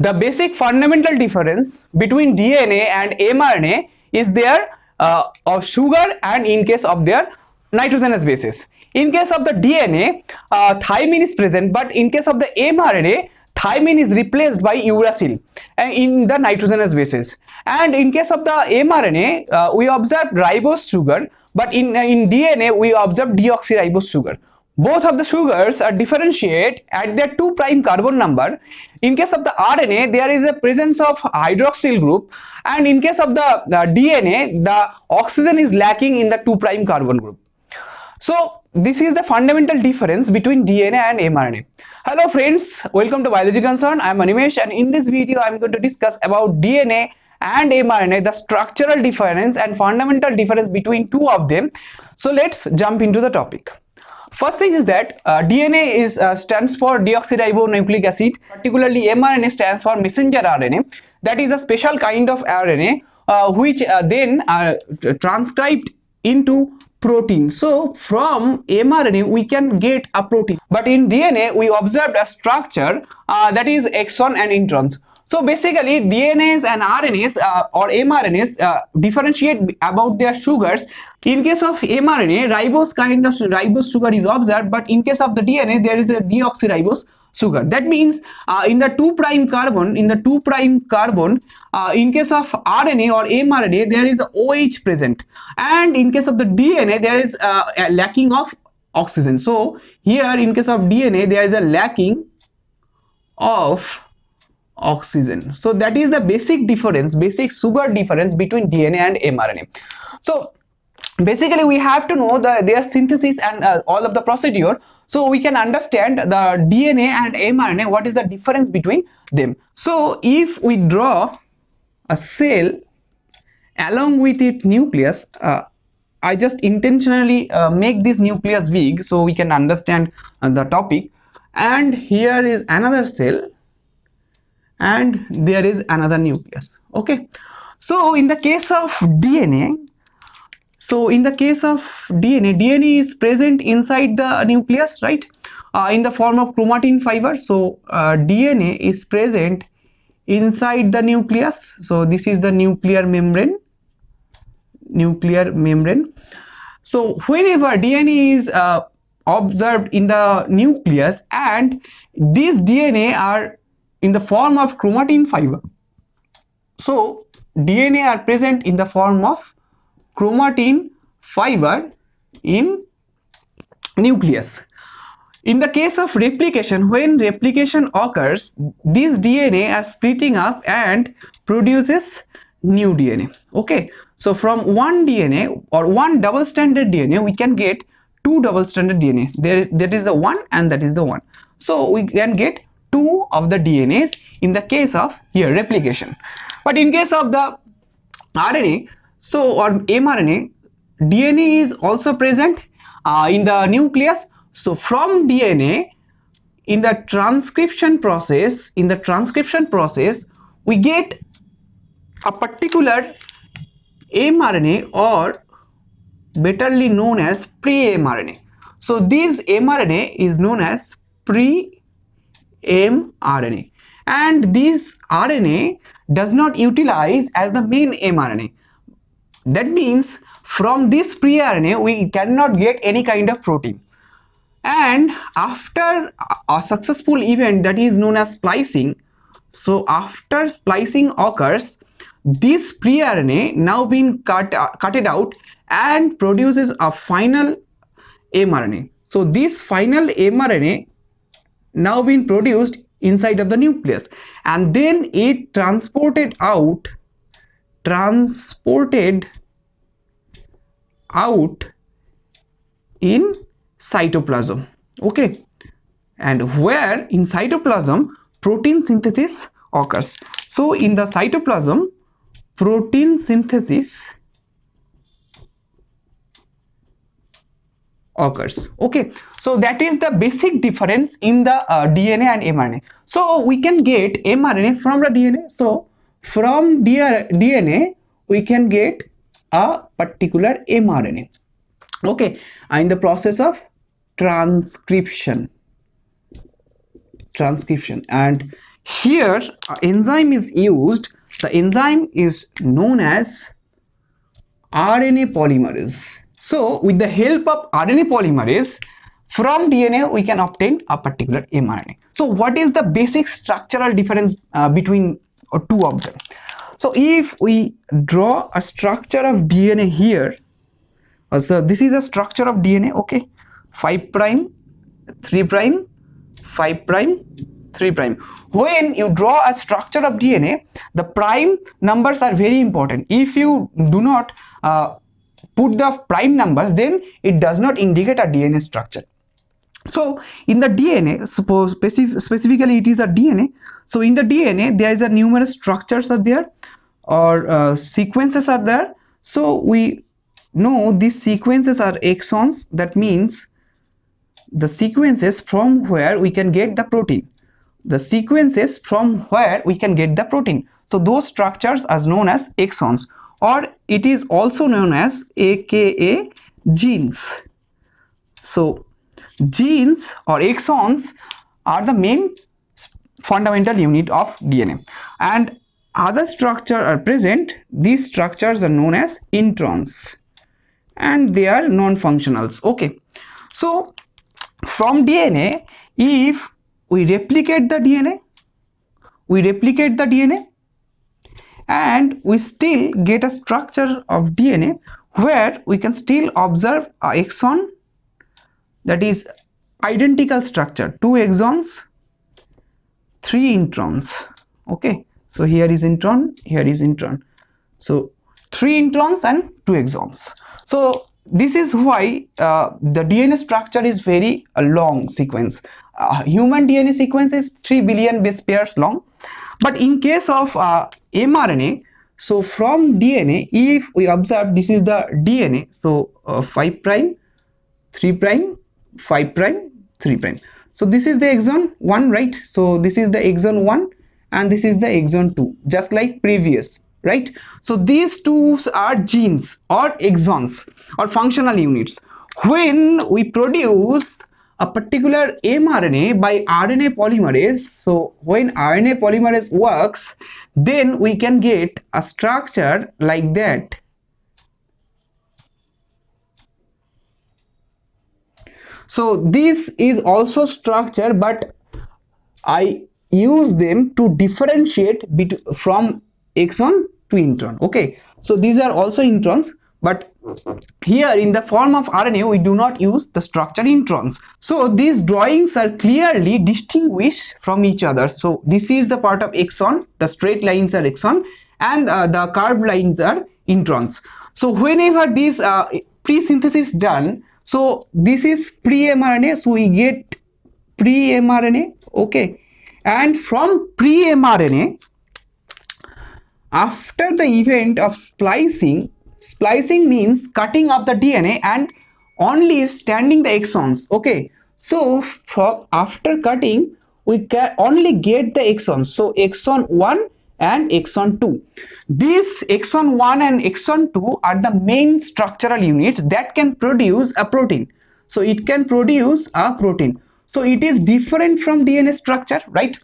The basic fundamental difference between DNA and mRNA is their uh, of sugar and in case of their nitrogenous bases. In case of the DNA, uh, thymine is present, but in case of the mRNA, thymine is replaced by uracil uh, in the nitrogenous bases. And in case of the mRNA, uh, we observe ribose sugar, but in, uh, in DNA, we observe deoxyribose sugar. Both of the sugars are differentiate at their 2' carbon number. In case of the RNA, there is a presence of hydroxyl group and in case of the DNA, the oxygen is lacking in the 2' carbon group. So, this is the fundamental difference between DNA and mRNA. Hello friends, welcome to Biology Concern. I am Animesh and in this video, I am going to discuss about DNA and mRNA, the structural difference and fundamental difference between two of them. So, let's jump into the topic. First thing is that uh, DNA is uh, stands for deoxyribonucleic acid, particularly mRNA stands for messenger RNA. That is a special kind of RNA uh, which uh, then are uh, transcribed into protein. So from mRNA we can get a protein. But in DNA we observed a structure uh, that is exon and introns. So basically DNAs and RNAs uh, or mRNAs uh, differentiate about their sugars. In case of mRNA, ribose kind of ribose sugar is observed, but in case of the DNA, there is a deoxyribose sugar. That means uh, in the 2 prime carbon, in the 2 prime carbon, uh, in case of RNA or mRNA, there is OH present. And in case of the DNA, there is uh, a lacking of oxygen. So here in case of DNA, there is a lacking of oxygen so that is the basic difference basic sugar difference between dna and mrna so basically we have to know the their synthesis and uh, all of the procedure so we can understand the dna and mrna what is the difference between them so if we draw a cell along with its nucleus uh, i just intentionally uh, make this nucleus big so we can understand uh, the topic and here is another cell and there is another nucleus okay so in the case of dna so in the case of dna dna is present inside the nucleus right uh, in the form of chromatin fiber so uh, dna is present inside the nucleus so this is the nuclear membrane nuclear membrane so whenever dna is uh, observed in the nucleus and these dna are in the form of chromatin fiber. So, DNA are present in the form of chromatin fiber in nucleus. In the case of replication, when replication occurs, these DNA are splitting up and produces new DNA. Okay, so from one DNA or one double-stranded DNA, we can get two double-stranded DNA. There, that is the one and that is the one. So we can get two of the DNAs in the case of here replication. But in case of the RNA, so or mRNA, DNA is also present uh, in the nucleus. So from DNA, in the transcription process, in the transcription process, we get a particular mRNA or betterly known as pre-mRNA. So this mRNA is known as pre mRNA. And this RNA does not utilize as the main mRNA. That means from this pre-RNA, we cannot get any kind of protein. And after a successful event that is known as splicing, so after splicing occurs, this pre-RNA now being cut, uh, cutted out and produces a final mRNA. So this final mRNA now been produced inside of the nucleus and then it transported out transported out in cytoplasm okay and where in cytoplasm protein synthesis occurs so in the cytoplasm protein synthesis occurs okay so that is the basic difference in the uh, dna and mrna so we can get mrna from the dna so from dna we can get a particular mrna okay in the process of transcription transcription and here enzyme is used the enzyme is known as rna polymerase so with the help of RNA polymerase, from DNA we can obtain a particular mRNA. So what is the basic structural difference uh, between uh, two of them? So if we draw a structure of DNA here, uh, so this is a structure of DNA, okay, 5 prime, 3 prime, 5 prime, 3 prime. When you draw a structure of DNA, the prime numbers are very important. If you do not uh, put the prime numbers then it does not indicate a DNA structure. So in the DNA, suppose specifically it is a DNA. So in the DNA, there is a numerous structures are there or uh, sequences are there. So we know these sequences are exons. That means the sequences from where we can get the protein. The sequences from where we can get the protein. So those structures are known as exons or it is also known as aka genes so genes or exons are the main fundamental unit of DNA and other structure are present these structures are known as introns and they are non-functionals okay so from DNA if we replicate the DNA we replicate the DNA and we still get a structure of DNA where we can still observe a exon that is identical structure two exons three introns okay so here is intron here is intron so three introns and two exons so this is why uh, the DNA structure is very uh, long sequence. Uh, human DNA sequence is 3 billion base pairs long but in case of uh, mRNA, so from DNA, if we observe this is the DNA, so uh, 5 prime, 3 prime, 5 prime, 3 prime. So this is the exon 1, right? So this is the exon 1 and this is the exon 2, just like previous, right? So these two are genes or exons or functional units. When we produce a particular mRNA by RNA polymerase. So when RNA polymerase works, then we can get a structure like that. So this is also structure, but I use them to differentiate from exon to intron. Okay, so these are also introns. But here in the form of RNA, we do not use the structure introns. So these drawings are clearly distinguished from each other. So this is the part of exon, the straight lines are exon and uh, the curved lines are introns. So whenever this uh, pre-synthesis done, so this is pre-mRNA, so we get pre-mRNA, okay. And from pre-mRNA, after the event of splicing, Splicing means cutting up the DNA and only standing the exons. Okay, so after cutting, we can only get the exons. So exon 1 and exon 2. These exon 1 and exon 2 are the main structural units that can produce a protein. So it can produce a protein. So it is different from DNA structure, right?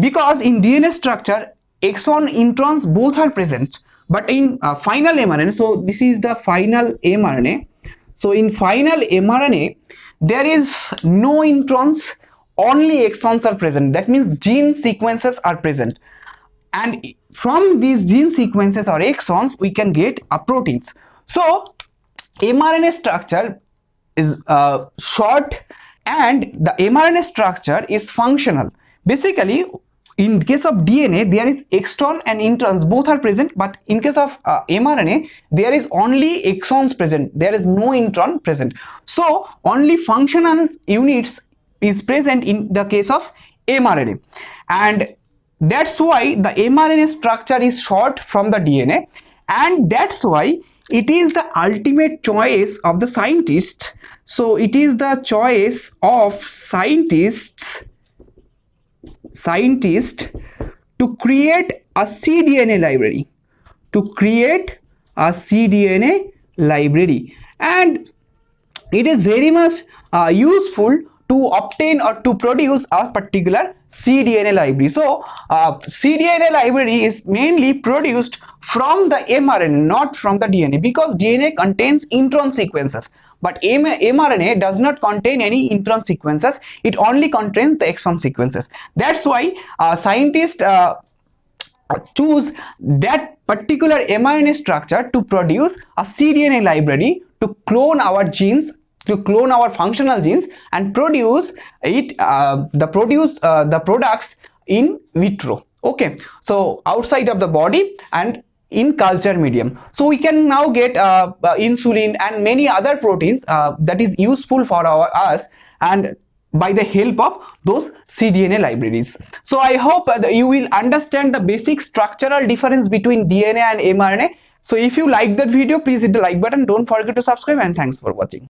Because in DNA structure, exon introns both are present but in uh, final mRNA so this is the final mRNA so in final mRNA there is no introns only exons are present that means gene sequences are present and from these gene sequences or exons we can get a uh, proteins so mRNA structure is uh, short and the mRNA structure is functional basically in case of DNA, there is exon and introns, both are present. But in case of uh, mRNA, there is only exons present. There is no intron present. So only functional units is present in the case of mRNA. And that's why the mRNA structure is short from the DNA. And that's why it is the ultimate choice of the scientist. So it is the choice of scientists scientists to create a cDNA library to create a cDNA library and it is very much uh, useful to obtain or to produce a particular cDNA library. So uh, cDNA library is mainly produced from the mRNA not from the DNA because DNA contains intron sequences. But mRNA does not contain any intron sequences. It only contains the exon sequences. That's why uh, scientists uh, choose that particular mRNA structure to produce a cDNA library to clone our genes to clone our functional genes and produce it uh, the produce uh, the products in vitro okay so outside of the body and in culture medium. So we can now get uh, uh, insulin and many other proteins uh, that is useful for our, us and by the help of those cDNA libraries. So I hope that you will understand the basic structural difference between DNA and mRNA. So if you like that video, please hit the like button. Don't forget to subscribe and thanks for watching.